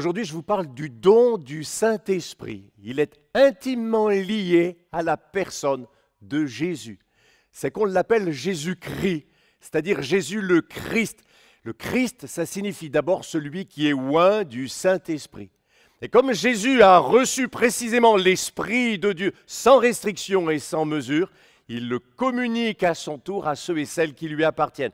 Aujourd'hui, je vous parle du don du Saint-Esprit. Il est intimement lié à la personne de Jésus. C'est qu'on l'appelle Jésus-Christ, c'est-à-dire Jésus le Christ. Le Christ, ça signifie d'abord celui qui est oint du Saint-Esprit. Et comme Jésus a reçu précisément l'Esprit de Dieu sans restriction et sans mesure, il le communique à son tour à ceux et celles qui lui appartiennent.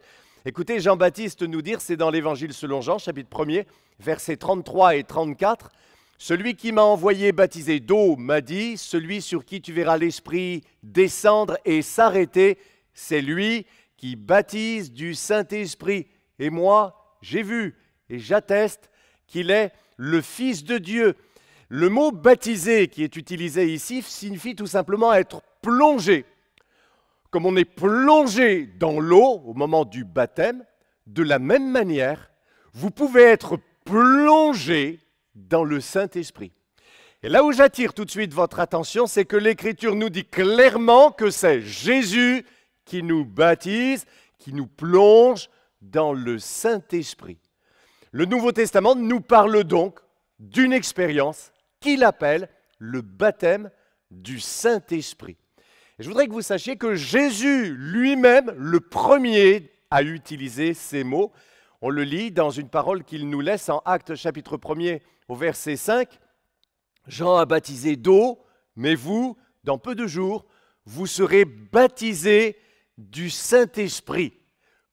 Écoutez Jean-Baptiste nous dire, c'est dans l'Évangile selon Jean, chapitre 1er, versets 33 et 34. Celui qui m'a envoyé baptiser d'eau m'a dit, celui sur qui tu verras l'Esprit descendre et s'arrêter, c'est lui qui baptise du Saint-Esprit. Et moi, j'ai vu et j'atteste qu'il est le Fils de Dieu. Le mot baptisé » qui est utilisé ici signifie tout simplement être plongé, comme on est plongé dans l'eau au moment du baptême, de la même manière, vous pouvez être plongé dans le Saint-Esprit. Et là où j'attire tout de suite votre attention, c'est que l'Écriture nous dit clairement que c'est Jésus qui nous baptise, qui nous plonge dans le Saint-Esprit. Le Nouveau Testament nous parle donc d'une expérience qu'il appelle le baptême du Saint-Esprit je voudrais que vous sachiez que Jésus lui-même, le premier à utiliser ces mots, on le lit dans une parole qu'il nous laisse en acte chapitre 1 au verset 5. Jean a baptisé d'eau, mais vous, dans peu de jours, vous serez baptisés du Saint-Esprit.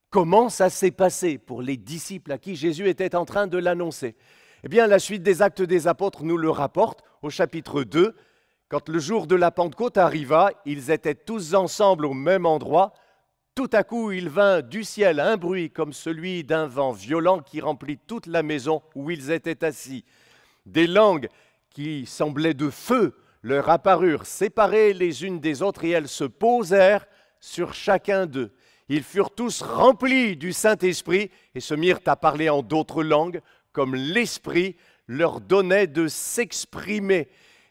Comment ça s'est passé pour les disciples à qui Jésus était en train de l'annoncer Eh bien, la suite des actes des apôtres nous le rapporte au chapitre 2, quand le jour de la Pentecôte arriva, ils étaient tous ensemble au même endroit. Tout à coup, il vint du ciel un bruit comme celui d'un vent violent qui remplit toute la maison où ils étaient assis. Des langues qui semblaient de feu leur apparurent séparées les unes des autres et elles se posèrent sur chacun d'eux. Ils furent tous remplis du Saint-Esprit et se mirent à parler en d'autres langues, comme l'Esprit leur donnait de s'exprimer.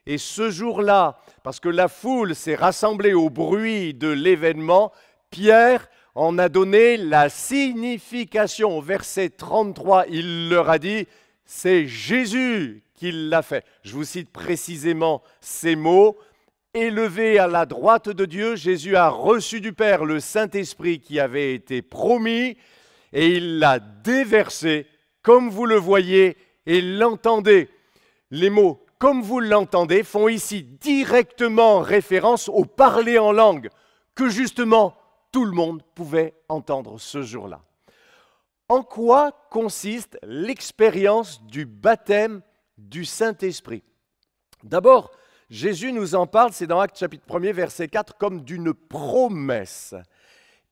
Et ce jour-là, parce que la foule s'est rassemblée au bruit de l'événement, Pierre en a donné la signification. Au Verset 33, il leur a dit, c'est Jésus qui l'a fait. Je vous cite précisément ces mots. Élevé à la droite de Dieu, Jésus a reçu du Père le Saint-Esprit qui avait été promis et il l'a déversé, comme vous le voyez et l'entendez. Les mots comme vous l'entendez, font ici directement référence au parler en langue que justement tout le monde pouvait entendre ce jour-là. En quoi consiste l'expérience du baptême du Saint-Esprit D'abord, Jésus nous en parle, c'est dans Actes chapitre 1 verset 4, comme d'une promesse.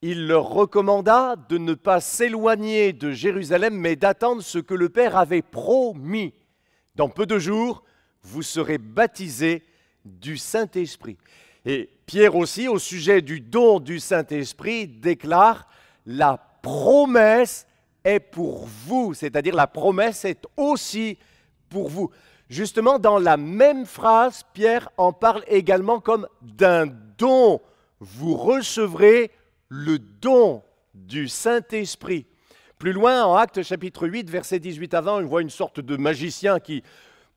Il leur recommanda de ne pas s'éloigner de Jérusalem, mais d'attendre ce que le Père avait promis. Dans peu de jours, vous serez baptisés du Saint-Esprit. Et Pierre aussi, au sujet du don du Saint-Esprit, déclare, la promesse est pour vous, c'est-à-dire la promesse est aussi pour vous. Justement, dans la même phrase, Pierre en parle également comme d'un don. Vous recevrez le don du Saint-Esprit. Plus loin, en Actes chapitre 8, verset 18 avant, on voit une sorte de magicien qui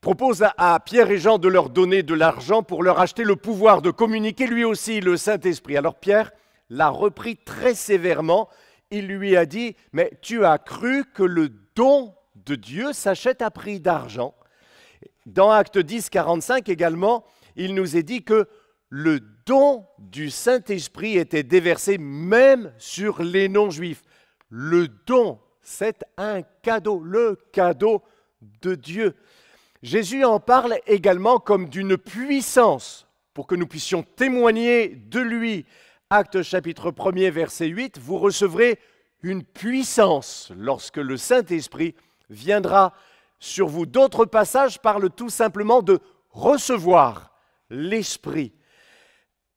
propose à, Pierre et Jean de leur donner de l'argent pour leur acheter le pouvoir de communiquer lui aussi le Saint-Esprit. Alors Pierre l'a repris très sévèrement. Il lui a dit, mais tu as cru que le don de Dieu s'achète à prix d'argent. Dans Acte 10, 45 également, il nous est dit que le don du Saint-Esprit était déversé même sur les non-juifs. Le don, c'est un cadeau, le cadeau de Dieu. Jésus en parle également comme d'une puissance pour que nous puissions témoigner de lui. Acte chapitre 1 verset 8, vous recevrez une puissance lorsque le Saint-Esprit viendra sur vous. D'autres passages parlent tout simplement de recevoir l'Esprit.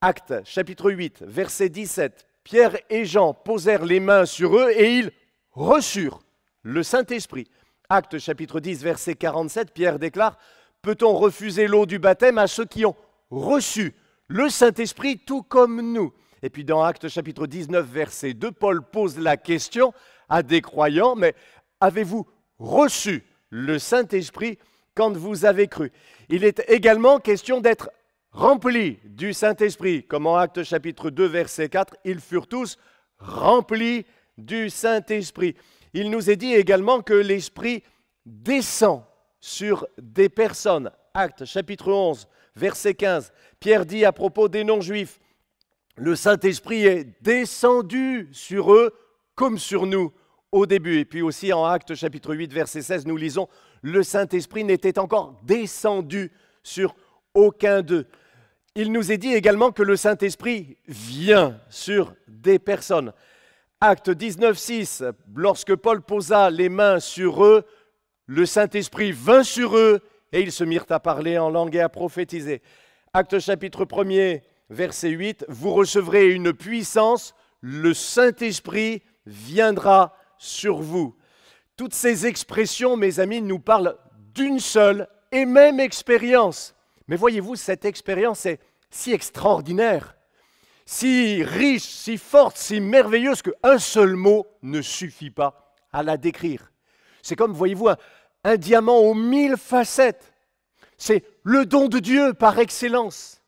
Acte chapitre 8 verset 17, Pierre et Jean posèrent les mains sur eux et ils reçurent le Saint-Esprit. Acte chapitre 10, verset 47, Pierre déclare, Peut-on refuser l'eau du baptême à ceux qui ont reçu le Saint-Esprit tout comme nous Et puis dans Acte chapitre 19, verset 2, Paul pose la question à des croyants, mais avez-vous reçu le Saint-Esprit quand vous avez cru Il est également question d'être rempli du Saint-Esprit, comme en Acte chapitre 2, verset 4, ils furent tous remplis du Saint-Esprit. Il nous est dit également que l'Esprit descend sur des personnes. Actes chapitre 11, verset 15. Pierre dit à propos des non-juifs, le Saint-Esprit est descendu sur eux comme sur nous au début. Et puis aussi en Actes chapitre 8, verset 16, nous lisons, le Saint-Esprit n'était encore descendu sur aucun d'eux. Il nous est dit également que le Saint-Esprit vient sur des personnes. Acte 19, 6, lorsque Paul posa les mains sur eux, le Saint-Esprit vint sur eux et ils se mirent à parler en langue et à prophétiser. Acte chapitre 1 verset 8, vous recevrez une puissance, le Saint-Esprit viendra sur vous. Toutes ces expressions, mes amis, nous parlent d'une seule et même expérience. Mais voyez-vous, cette expérience est si extraordinaire si riche, si forte, si merveilleuse qu'un seul mot ne suffit pas à la décrire. C'est comme, voyez-vous, un, un diamant aux mille facettes. C'est le don de Dieu par excellence.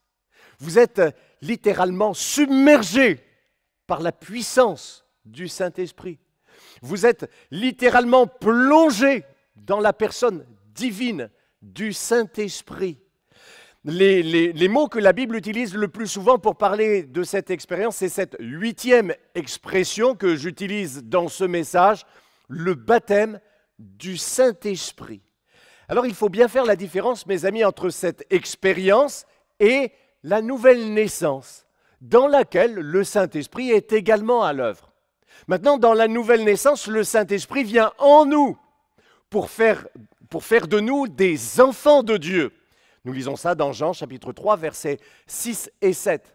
Vous êtes euh, littéralement submergé par la puissance du Saint-Esprit. Vous êtes littéralement plongé dans la personne divine du Saint-Esprit les, mots que la Bible utilise le plus souvent pour parler de cette expérience, c'est cette huitième expression que j'utilise dans ce message, le baptême du Saint-Esprit. Alors il faut bien faire la différence, mes amis, entre cette expérience et la nouvelle naissance, dans laquelle le Saint-Esprit est également à l'œuvre. Maintenant, dans la nouvelle naissance, le Saint-Esprit vient en nous pour faire de nous des enfants de Dieu. Nous lisons ça dans Jean chapitre 3 versets 6 et 7.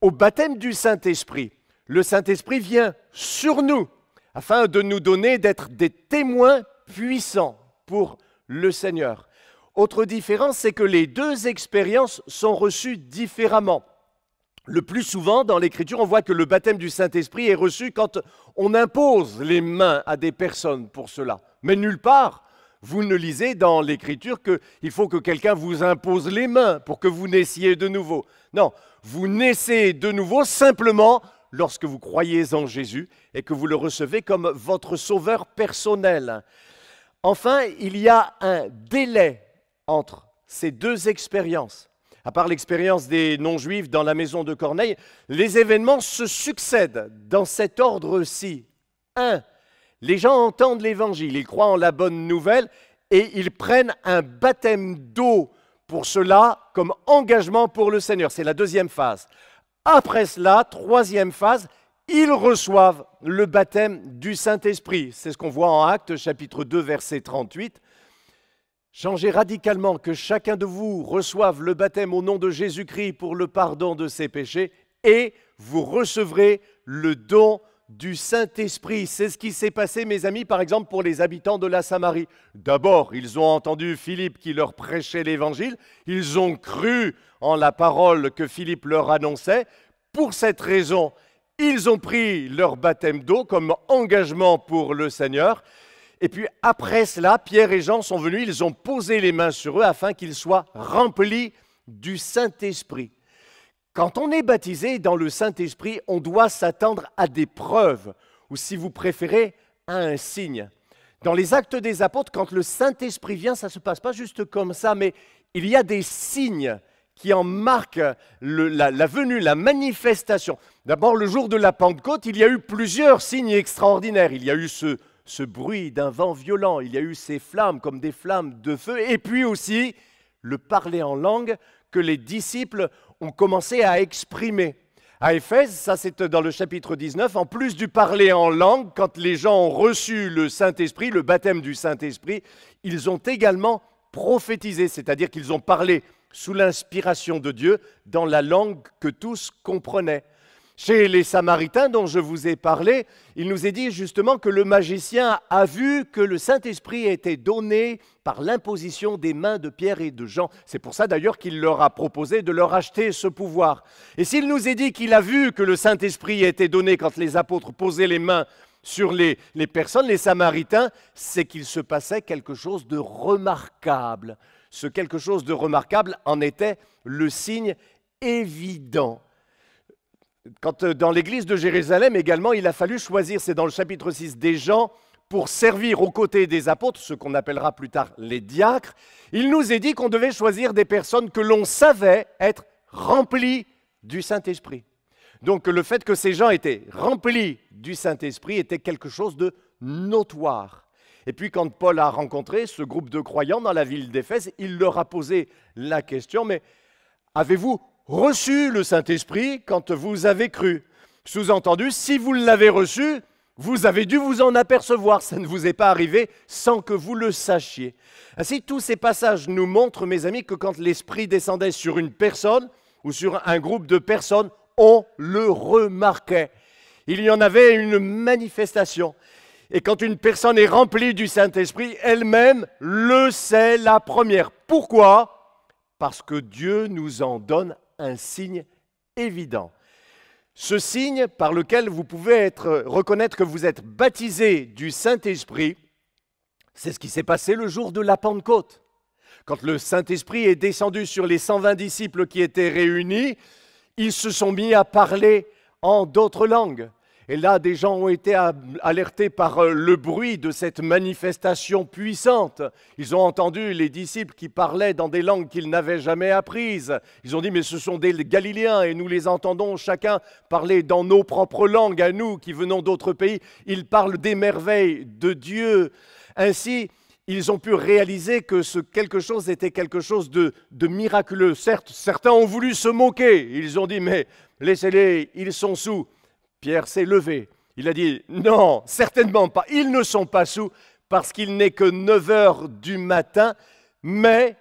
Au baptême du Saint-Esprit, le Saint-Esprit vient sur nous afin de nous donner d'être des témoins puissants pour le Seigneur. Autre différence, c'est que les deux expériences sont reçues différemment. Le plus souvent, dans l'Écriture, on voit que le baptême du Saint-Esprit est reçu quand on impose les mains à des personnes pour cela. Mais nulle part, vous ne lisez dans l'Écriture qu'il faut que quelqu'un vous impose les mains pour que vous naissiez de nouveau. Non, vous naissez de nouveau simplement lorsque vous croyez en Jésus et que vous le recevez comme votre sauveur personnel. Enfin, il y a un délai entre ces deux expériences. À part l'expérience des non-juifs dans la maison de Corneille, les événements se succèdent dans cet ordre-ci. Un, les gens entendent l'évangile, ils croient en la bonne nouvelle et ils prennent un baptême d'eau pour cela comme engagement pour le Seigneur. C'est la deuxième phase. Après cela, troisième phase, ils reçoivent le baptême du Saint-Esprit. C'est ce qu'on voit en Actes chapitre 2 verset 38. Changez radicalement que chacun de vous reçoive le baptême au nom de Jésus-Christ pour le pardon de ses péchés et vous recevrez le don du Saint-Esprit. C'est ce qui s'est passé, mes amis, par exemple, pour les habitants de la Samarie. D'abord, ils ont entendu Philippe qui leur prêchait l'Évangile, ils ont cru en la parole que Philippe leur annonçait. Pour cette raison, ils ont pris leur baptême d'eau comme engagement pour le Seigneur. Et puis après cela, Pierre et Jean sont venus, ils ont posé les mains sur eux afin qu'ils soient remplis du Saint-Esprit. Quand on est baptisé dans le Saint-Esprit, on doit s'attendre à des preuves, ou si vous préférez, à un signe. Dans les actes des apôtres, quand le Saint-Esprit vient, ça ne se passe pas juste comme ça, mais il y a des signes qui en marquent la, venue, la manifestation. D'abord, le jour de la Pentecôte, il y a eu plusieurs signes extraordinaires. Il y a eu ce bruit d'un vent violent, il y a eu ces flammes comme des flammes de feu, et puis aussi le parler en langue que les disciples ont commencé à exprimer. À Éphèse, ça c'est dans le chapitre 19, en plus du parler en langue, quand les gens ont reçu le Saint-Esprit, le baptême du Saint-Esprit, ils ont également prophétisé, c'est-à-dire qu'ils ont parlé sous l'inspiration de Dieu dans la langue que tous comprenaient. Chez les Samaritains dont je vous ai parlé, il nous est dit justement que le magicien a vu que le Saint-Esprit était donné par l'imposition des mains de Pierre et de Jean. C'est pour ça d'ailleurs qu'il leur a proposé de leur acheter ce pouvoir. Et s'il nous est dit qu'il a vu que le Saint-Esprit était donné quand les apôtres posaient les mains sur les, les personnes, les Samaritains, c'est qu'il se passait quelque chose de remarquable. Ce quelque chose de remarquable en était le signe évident quand euh, dans l'église de Jérusalem également, il a fallu choisir, c'est dans le chapitre 6 des gens, pour servir aux côtés des apôtres, ce qu'on appellera plus tard les diacres, il nous est dit qu'on devait choisir des personnes que l'on savait être remplies du Saint-Esprit. Donc le fait que ces gens étaient remplis du Saint-Esprit était quelque chose de notoire. Et puis quand Paul a rencontré ce groupe de croyants dans la ville d'Éphèse, il leur a posé la question, mais avez-vous reçu le Saint-Esprit quand vous avez cru. Sous-entendu, si vous l'avez reçu, vous avez dû vous en apercevoir, ça ne vous est pas arrivé sans que vous le sachiez. Ainsi, tous ces passages nous montrent, mes amis, que quand l'Esprit descendait sur une personne ou sur un groupe de personnes, on le remarquait. Il y en avait une manifestation. Et quand une personne est remplie du Saint-Esprit, elle-même le sait la première. Pourquoi Parce que Dieu nous en donne un signe évident. Ce signe par lequel vous pouvez être, reconnaître que vous êtes baptisé du Saint-Esprit, c'est ce qui s'est passé le jour de la Pentecôte. Quand le Saint-Esprit est descendu sur les 120 disciples qui étaient réunis, ils se sont mis à parler en d'autres langues. Et là, des gens ont été alertés par euh, le bruit de cette manifestation puissante. Ils ont entendu les disciples qui parlaient dans des langues qu'ils n'avaient jamais apprises. Ils ont dit, mais ce sont des Galiléens et nous les entendons chacun parler dans nos propres langues, à nous qui venons d'autres pays. Ils parlent des merveilles de Dieu. Ainsi, ils ont pu réaliser que ce quelque chose était quelque chose de, de miraculeux. Certes, certains ont voulu se moquer. Ils ont dit, mais laissez-les, ils sont sous. Pierre s'est levé. Il a dit, non, certainement pas, ils ne sont pas sous parce qu'il n'est que 9 heures du matin, mais,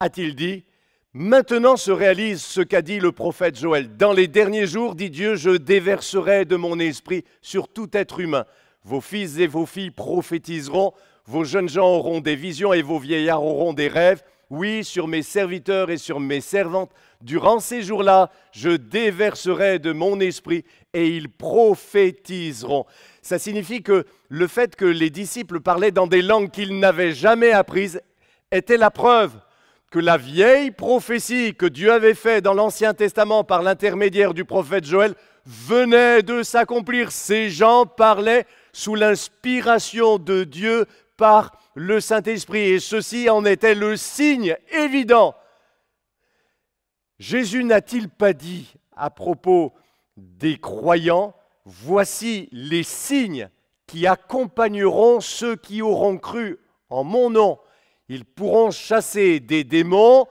a-t-il dit, maintenant se réalise ce qu'a dit le prophète Joël. Dans les derniers jours, dit Dieu, je déverserai de mon esprit sur tout être humain. Vos fils et vos filles prophétiseront, vos jeunes gens auront des visions et vos vieillards auront des rêves oui, sur mes serviteurs et sur mes servantes. Durant ces jours-là, je déverserai de mon esprit et ils prophétiseront. Ça signifie que le fait que les disciples parlaient dans des langues qu'ils n'avaient jamais apprises était la preuve que la vieille prophétie que Dieu avait faite dans l'Ancien Testament par l'intermédiaire du prophète Joël venait de s'accomplir. Ces gens parlaient sous l'inspiration de Dieu par le Saint-Esprit. Et ceci en était le signe évident. Jésus n'a-t-il pas dit à propos des croyants, voici les signes qui accompagneront ceux qui auront cru en mon nom. Ils pourront chasser des démons,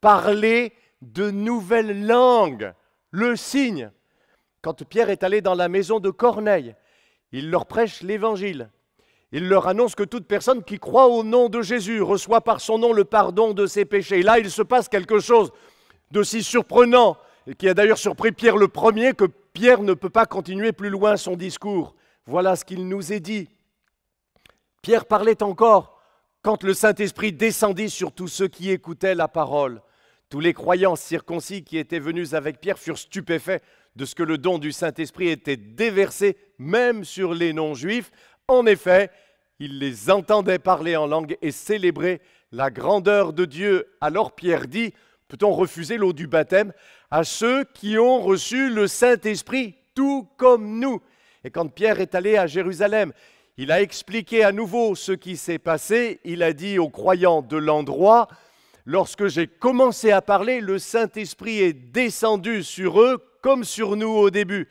parler de nouvelles langues. Le signe. Quand Pierre est allé dans la maison de Corneille, il leur prêche l'évangile. Il leur annonce que toute personne qui croit au nom de Jésus reçoit par son nom le pardon de ses péchés. là, il se passe quelque chose de si surprenant, et qui a d'ailleurs surpris Pierre le premier, que Pierre ne peut pas continuer plus loin son discours. Voilà ce qu'il nous est dit. Pierre parlait encore quand le Saint-Esprit descendit sur tous ceux qui écoutaient la parole. Tous les croyants circoncis qui étaient venus avec Pierre furent stupéfaits de ce que le don du Saint-Esprit était déversé même sur les non-juifs, en effet, il les entendait parler en langue et célébrer la grandeur de Dieu. Alors Pierre dit, peut-on refuser l'eau du baptême à ceux qui ont reçu le Saint-Esprit, tout comme nous Et quand Pierre est allé à Jérusalem, il a expliqué à nouveau ce qui s'est passé. Il a dit aux croyants de l'endroit, lorsque j'ai commencé à parler, le Saint-Esprit est descendu sur eux comme sur nous au début.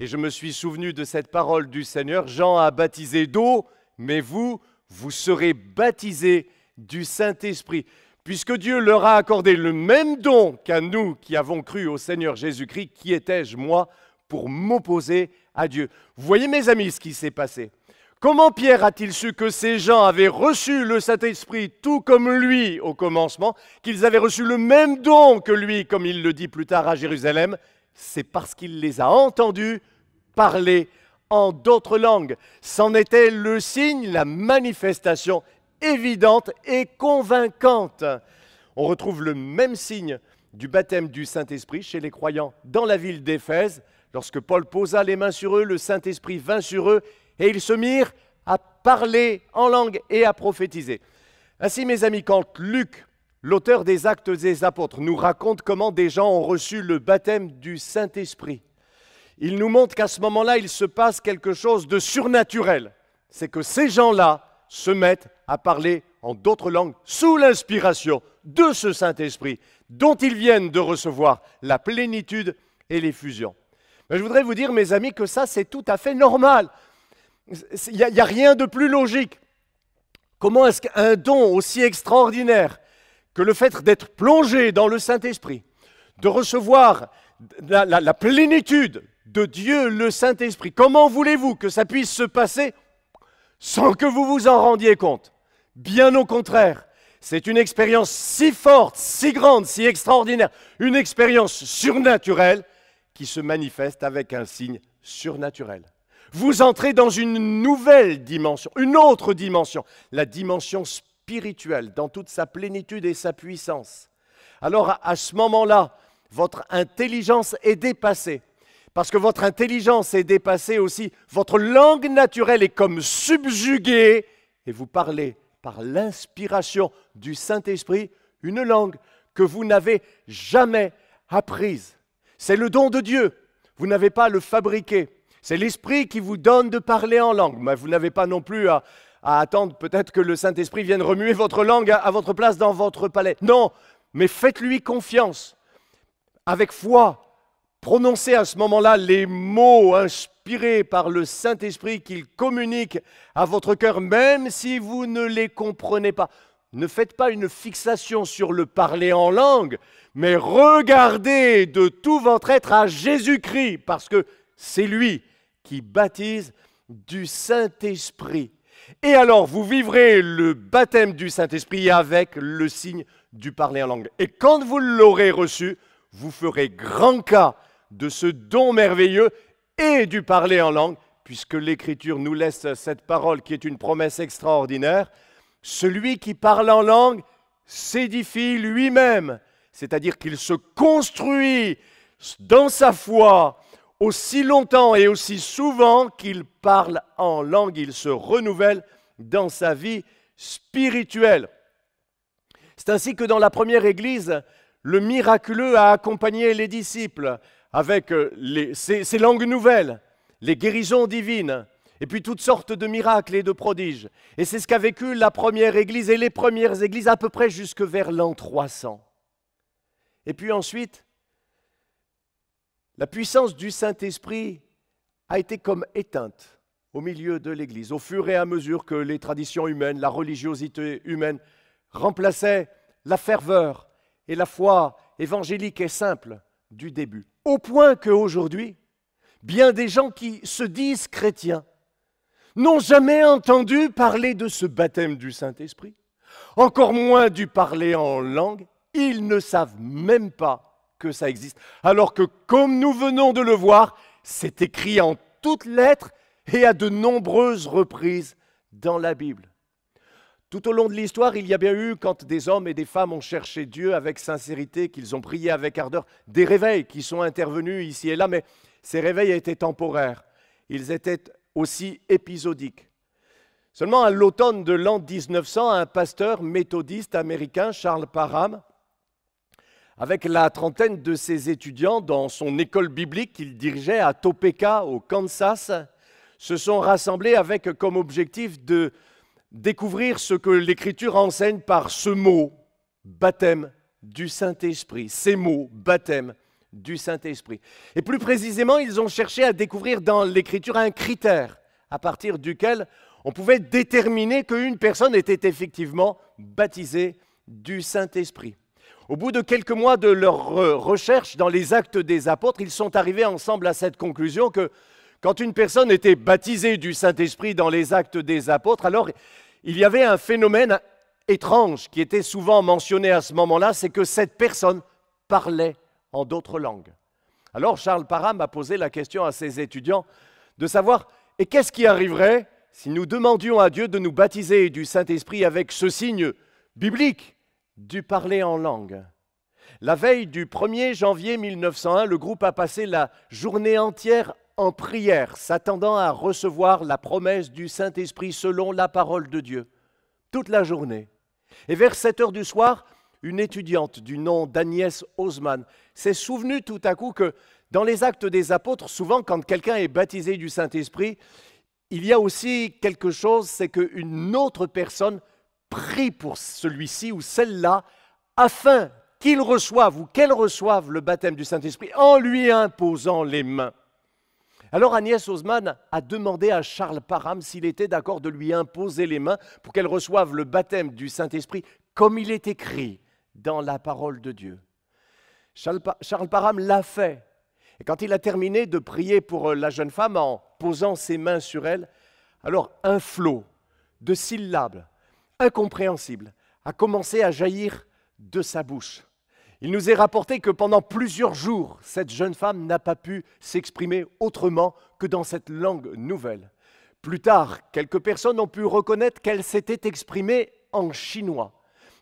Et je me suis souvenu de cette parole du Seigneur, Jean a baptisé d'eau, mais vous, vous serez baptisés du Saint-Esprit. Puisque Dieu leur a accordé le même don qu'à nous qui avons cru au Seigneur Jésus-Christ, qui étais-je moi pour m'opposer à Dieu Vous voyez mes amis ce qui s'est passé. Comment Pierre a-t-il su que ces gens avaient reçu le Saint-Esprit tout comme lui au commencement, qu'ils avaient reçu le même don que lui, comme il le dit plus tard à Jérusalem c'est parce qu'il les a entendus parler en d'autres langues. C'en était le signe, la manifestation évidente et convaincante. On retrouve le même signe du baptême du Saint-Esprit chez les croyants dans la ville d'Éphèse. Lorsque Paul posa les mains sur eux, le Saint-Esprit vint sur eux et ils se mirent à parler en langue et à prophétiser. Ainsi, mes amis, quand Luc L'auteur des actes des apôtres nous raconte comment des gens ont reçu le baptême du Saint-Esprit. Il nous montre qu'à ce moment-là, il se passe quelque chose de surnaturel. C'est que ces gens-là se mettent à parler en d'autres langues sous l'inspiration de ce Saint-Esprit dont ils viennent de recevoir la plénitude et l'effusion. Mais je voudrais vous dire, mes amis, que ça, c'est tout à fait normal. Il n'y a, a, rien de plus logique. Comment est-ce qu'un don aussi extraordinaire que le fait d'être plongé dans le Saint-Esprit, de recevoir la, plénitude de Dieu le Saint-Esprit, comment voulez-vous que ça puisse se passer sans que vous vous en rendiez compte Bien au contraire, c'est une expérience si forte, si grande, si extraordinaire, une expérience surnaturelle qui se manifeste avec un signe surnaturel. Vous entrez dans une nouvelle dimension, une autre dimension, la dimension spirituelle Spirituel dans toute sa plénitude et sa puissance, alors à ce moment-là, votre intelligence est dépassée. Parce que votre intelligence est dépassée aussi, votre langue naturelle est comme subjuguée et vous parlez par l'inspiration du Saint-Esprit une langue que vous n'avez jamais apprise. C'est le don de Dieu. Vous n'avez pas à le fabriquer. C'est l'Esprit qui vous donne de parler en langue, mais vous n'avez pas non plus à, à attendre peut-être que le Saint-Esprit vienne remuer votre langue à, votre place dans votre palais. Non, mais faites-lui confiance. Avec foi, prononcez à ce moment-là les mots inspirés par le Saint-Esprit qu'il communique à votre cœur, même si vous ne les comprenez pas. Ne faites pas une fixation sur le parler en langue, mais regardez de tout votre être à Jésus-Christ, parce que c'est lui qui baptise du Saint-Esprit. Et alors, vous vivrez le baptême du Saint-Esprit avec le signe du parler en langue. Et quand vous l'aurez reçu, vous ferez grand cas de ce don merveilleux et du parler en langue, puisque l'Écriture nous laisse cette parole qui est une promesse extraordinaire. Celui qui parle en langue s'édifie lui-même, c'est-à-dire qu'il se construit dans sa foi, aussi longtemps et aussi souvent qu'il parle en langue, il se renouvelle dans sa vie spirituelle. C'est ainsi que dans la première Église, le miraculeux a accompagné les disciples avec euh, les, ses langues nouvelles, les guérisons divines, et puis toutes sortes de miracles et de prodiges. Et c'est ce qu'a vécu la première Église et les premières Églises à peu près jusque vers l'an 300. Et puis ensuite, la puissance du Saint-Esprit a été comme éteinte au milieu de l'Église, au fur et à mesure que les traditions humaines, la religiosité humaine remplaçaient la ferveur et la foi évangélique et simple du début. Au point qu'aujourd'hui, bien des gens qui se disent chrétiens n'ont jamais entendu parler de ce baptême du Saint-Esprit, encore moins du parler en langue, ils ne savent même pas que ça existe. Alors que, comme nous venons de le voir, c'est écrit en toutes lettres et à de nombreuses reprises dans la Bible. Tout au long de l'histoire, il y a bien eu, quand des hommes et des femmes ont cherché Dieu avec sincérité, qu'ils ont prié avec ardeur, des réveils qui sont intervenus ici et là, mais ces réveils étaient temporaires. Ils étaient aussi épisodiques. Seulement à l'automne de l'an 1900, un pasteur méthodiste américain, Charles Parham, avec la trentaine de ses étudiants dans son école biblique qu'il dirigeait à Topeka, au Kansas, se sont rassemblés avec comme objectif de découvrir ce que l'Écriture enseigne par ce mot, baptême du Saint-Esprit, ces mots, baptême du Saint-Esprit. Et plus précisément, ils ont cherché à découvrir dans l'Écriture un critère à partir duquel on pouvait déterminer qu'une personne était effectivement baptisée du Saint-Esprit. Au bout de quelques mois de leur recherche dans les actes des apôtres, ils sont arrivés ensemble à cette conclusion que quand une personne était baptisée du Saint-Esprit dans les actes des apôtres, alors il y avait un phénomène étrange qui était souvent mentionné à ce moment-là, c'est que cette personne parlait en d'autres langues. Alors Charles Parham a posé la question à ses étudiants de savoir, et qu'est-ce qui arriverait si nous demandions à Dieu de nous baptiser du Saint-Esprit avec ce signe biblique du parler en langue. La veille du 1er janvier 1901, le groupe a passé la journée entière en prière, s'attendant à recevoir la promesse du Saint-Esprit selon la parole de Dieu, toute la journée. Et vers 7 heures du soir, une étudiante du nom d'Agnès Osman s'est souvenue tout à coup que dans les actes des apôtres, souvent quand quelqu'un est baptisé du Saint-Esprit, il y a aussi quelque chose, c'est qu'une autre personne prie pour celui-ci ou celle-là afin qu'il reçoive ou qu'elle reçoive le baptême du Saint-Esprit en lui imposant les mains. Alors Agnès Osman a demandé à Charles Parham s'il était d'accord de lui imposer les mains pour qu'elle reçoive le baptême du Saint-Esprit comme il est écrit dans la parole de Dieu. Charles, Charles Parham l'a fait. Et quand il a terminé de prier pour euh, la jeune femme en posant ses mains sur elle, alors un flot de syllabes incompréhensible a commencé à jaillir de sa bouche. Il nous est rapporté que pendant plusieurs jours, cette jeune femme n'a pas pu s'exprimer autrement que dans cette langue nouvelle. Plus tard, quelques personnes ont pu reconnaître qu'elle s'était exprimée en chinois.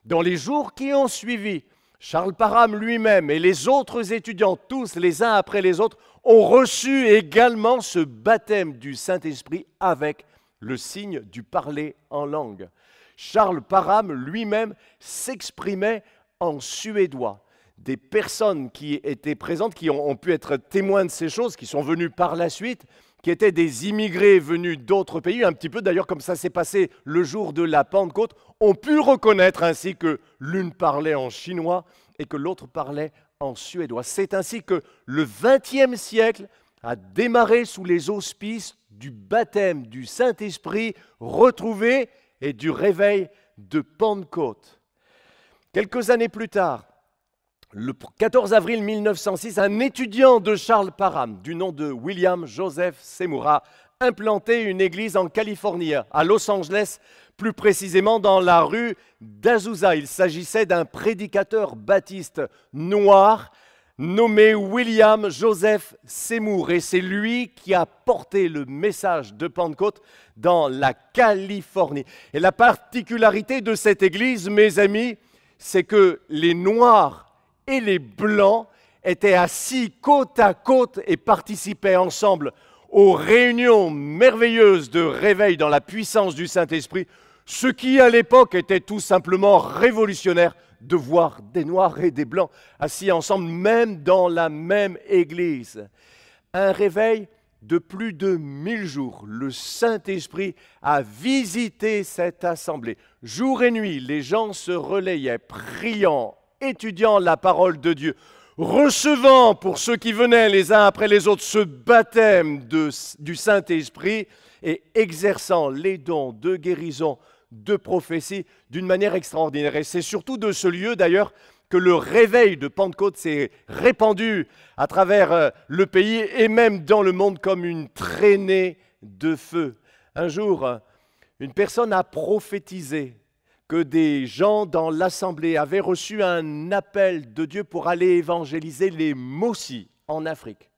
Dans les jours qui ont suivi, Charles Parham lui-même et les autres étudiants, tous les uns après les autres, ont reçu également ce baptême du Saint-Esprit avec le signe du parler en langue. Charles Parham lui-même s'exprimait en suédois. Des personnes qui étaient présentes, qui ont, ont pu être témoins de ces choses, qui sont venues par la suite, qui étaient des immigrés venus d'autres pays, un petit peu d'ailleurs comme ça s'est passé le jour de la Pentecôte, ont pu reconnaître ainsi que l'une parlait en chinois et que l'autre parlait en suédois. C'est ainsi que le XXe siècle a démarré sous les auspices du baptême du Saint-Esprit retrouvé et du réveil de Pentecôte. Quelques années plus tard, le 14 avril 1906, un étudiant de Charles Parham, du nom de William Joseph Semura, implantait une église en Californie, à Los Angeles, plus précisément dans la rue d'Azusa. Il s'agissait d'un prédicateur baptiste noir nommé William Joseph Seymour. Et c'est lui qui a porté le message de Pentecôte dans la Californie. Et la particularité de cette église, mes amis, c'est que les Noirs et les Blancs étaient assis côte à côte et participaient ensemble aux réunions merveilleuses de réveil dans la puissance du Saint-Esprit ce qui à l'époque était tout simplement révolutionnaire de voir des noirs et des blancs assis ensemble, même dans la même église. Un réveil de plus de mille jours. Le Saint-Esprit a visité cette assemblée. Jour et nuit, les gens se relayaient, priant, étudiant la parole de Dieu, recevant pour ceux qui venaient les uns après les autres ce baptême du Saint-Esprit et exerçant les dons de guérison, de prophétie d'une manière extraordinaire. Et c'est surtout de ce lieu d'ailleurs que le réveil de Pentecôte s'est répandu à travers euh, le pays et même dans le monde comme une traînée de feu. Un jour, euh, une personne a prophétisé que des gens dans l'assemblée avaient reçu un appel de Dieu pour aller évangéliser les Mossi en Afrique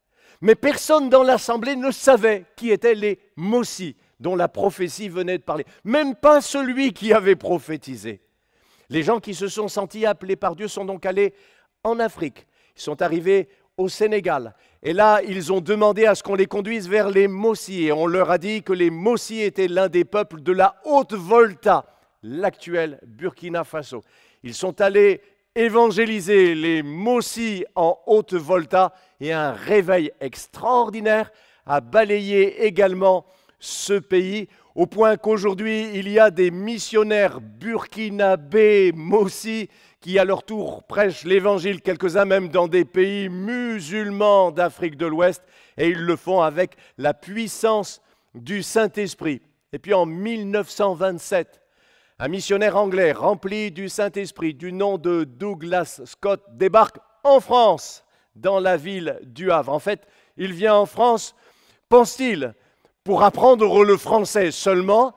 mais personne dans l'assemblée ne savait qui étaient les Mossi dont la prophétie venait de parler, même pas celui qui avait prophétisé. Les gens qui se sont sentis appelés par Dieu sont donc allés en Afrique, ils sont arrivés au Sénégal, et là ils ont demandé à ce qu'on les conduise vers les Mossi, et on leur a dit que les Mossi étaient l'un des peuples de la Haute-Volta, l'actuel Burkina Faso. Ils sont allés évangéliser les Mossi en Haute-Volta et un réveil extraordinaire a balayé également ce pays au point qu'aujourd'hui il y a des missionnaires burkinabés, Mossi, qui à leur tour prêchent l'évangile, quelques-uns même dans des pays musulmans d'Afrique de l'Ouest, et ils le font avec la puissance du Saint-Esprit. Et puis en 1927, un missionnaire anglais rempli du Saint-Esprit du nom de Douglas Scott débarque en France, dans la ville du Havre. En fait, il vient en France, pense-t-il, pour apprendre le français seulement,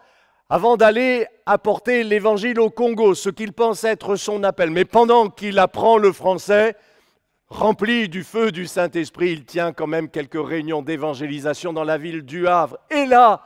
avant d'aller apporter l'évangile au Congo, ce qu'il pense être son appel. Mais pendant qu'il apprend le français, rempli du feu du Saint-Esprit, il tient quand même quelques réunions d'évangélisation dans la ville du Havre. Et là,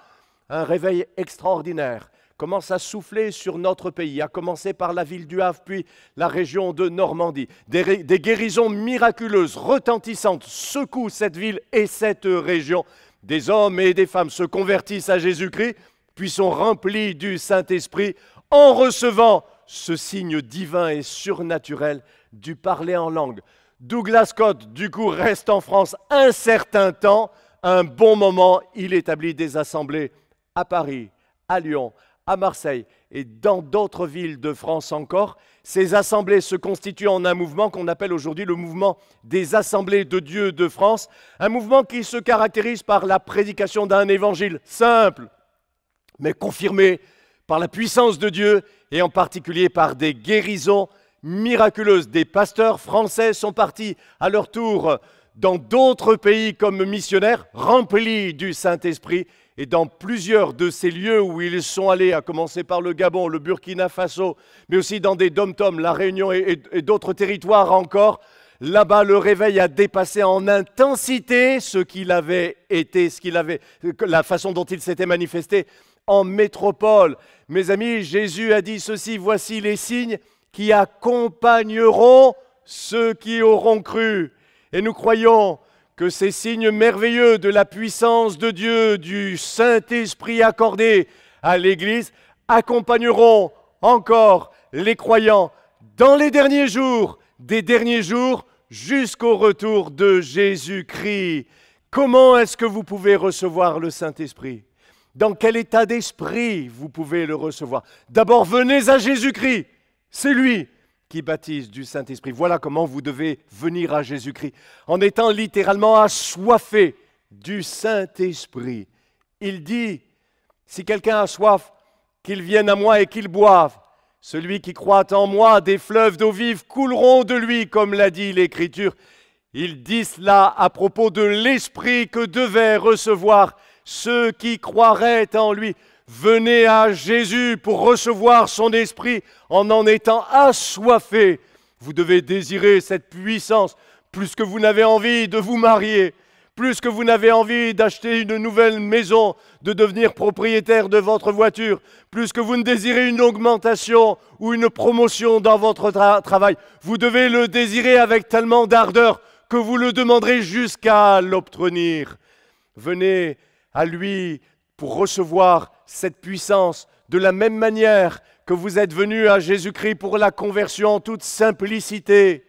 un réveil extraordinaire commence à souffler sur notre pays, à commencer par la ville du Havre, puis la région de Normandie. Des, guérisons miraculeuses, retentissantes, secouent cette ville et cette région. Des hommes et des femmes se convertissent à Jésus-Christ, puis sont remplis du Saint-Esprit en recevant ce signe divin et surnaturel du parler en langue. Douglas Scott, du coup, reste en France un certain temps. Un bon moment, il établit des assemblées à Paris, à Lyon, à Marseille et dans d'autres villes de France encore, ces assemblées se constituent en un mouvement qu'on appelle aujourd'hui le mouvement des assemblées de Dieu de France, un mouvement qui se caractérise par la prédication d'un évangile simple, mais confirmé par la puissance de Dieu et en particulier par des guérisons miraculeuses. Des pasteurs français sont partis à leur tour dans d'autres pays comme missionnaires, remplis du Saint-Esprit. Et dans plusieurs de ces lieux où ils sont allés, à commencer par le Gabon, le Burkina Faso, mais aussi dans des dom la Réunion et, d'autres territoires encore, là-bas le réveil a dépassé en intensité ce qu'il avait été, ce qu'il avait, la façon dont il s'était manifesté en métropole. Mes amis, Jésus a dit ceci, voici les signes qui accompagneront ceux qui auront cru. Et nous croyons que ces signes merveilleux de la puissance de Dieu, du Saint-Esprit accordé à l'Église, accompagneront encore les croyants dans les derniers jours, des derniers jours jusqu'au retour de Jésus-Christ. Comment est-ce que vous pouvez recevoir le Saint-Esprit Dans quel état d'esprit vous pouvez le recevoir D'abord, venez à Jésus-Christ. C'est lui qui baptise du Saint-Esprit. Voilà comment vous devez venir à Jésus-Christ, en étant littéralement assoiffé du Saint-Esprit. Il dit, si quelqu'un a soif, qu'il vienne à moi et qu'il boive. Celui qui croit en moi, des fleuves d'eau vive couleront de lui, comme l'a dit l'Écriture. Il dit cela à propos de l'Esprit que devaient recevoir ceux qui croiraient en lui. Venez à Jésus pour recevoir son esprit en en étant assoiffé. Vous devez désirer cette puissance plus que vous n'avez envie de vous marier, plus que vous n'avez envie d'acheter une nouvelle maison, de devenir propriétaire de votre voiture, plus que vous ne désirez une augmentation ou une promotion dans votre travail. Vous devez le désirer avec tellement d'ardeur que vous le demanderez jusqu'à l'obtenir. Venez à lui pour recevoir cette puissance de la même manière que vous êtes venu à Jésus-Christ pour la conversion en toute simplicité.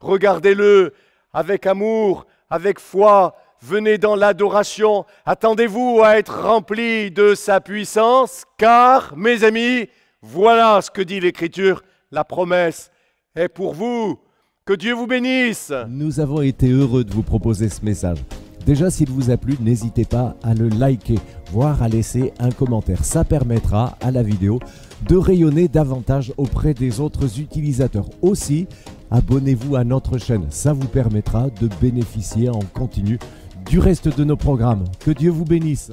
Regardez-le avec amour, avec foi, venez dans l'adoration, attendez-vous à être remplis de sa puissance, car, mes amis, voilà ce que dit l'Écriture, la promesse est pour vous. Que Dieu vous bénisse. Nous avons été heureux de vous proposer ce message. Déjà, s'il vous a plu, n'hésitez pas à le liker, voire à laisser un commentaire. Ça permettra à la vidéo de rayonner davantage auprès des autres utilisateurs. Aussi, abonnez-vous à notre chaîne. Ça vous permettra de bénéficier en continu du reste de nos programmes. Que Dieu vous bénisse.